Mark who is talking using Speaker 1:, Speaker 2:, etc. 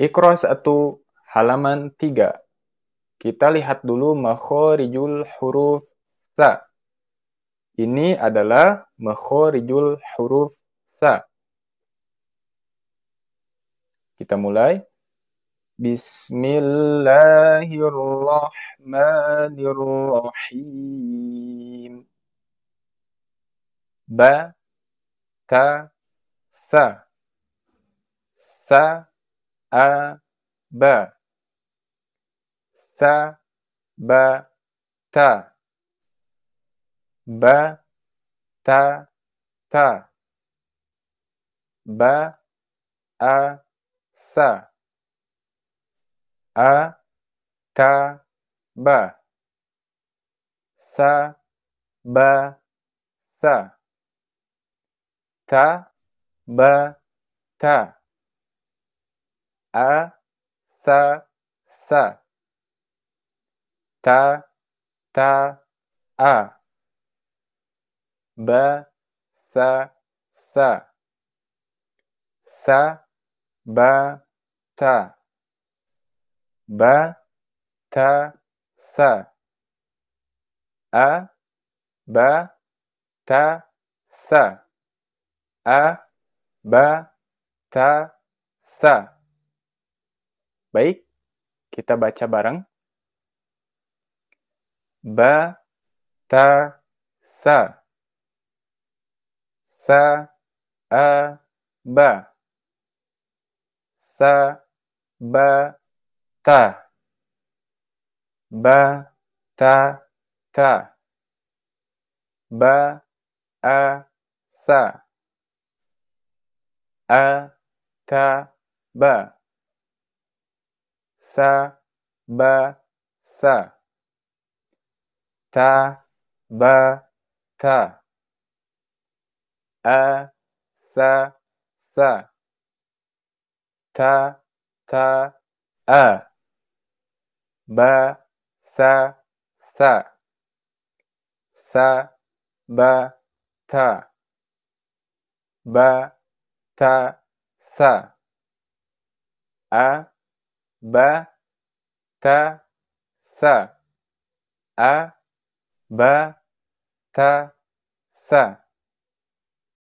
Speaker 1: Iqra satu halaman 3. Kita lihat dulu makhorijul huruf sa. Ini adalah makhorijul huruf sa. Kita mulai. Bismillahirrahmanirrahim.
Speaker 2: Ba, ta, sa. Sa, a a a ba ba ba ba sa sa ta ta ta ta ba sa batata baasa ta, ba, ta a, sa, sa. Ta, ta, a. Ba, sa, sa. Sa, ba, ta. Ba, ta, sa. A, e, ba, ta, sa. A, e, ba, ta, sa. Baik, kita baca bareng. Ba ta sa sa a ba sa ba ta ba ta ta ba a sa a ta ba sa ba sa ta ba ta a sa sa ta ta a ba sa sa sa ba ta ba ta sa a bata sa a ba sa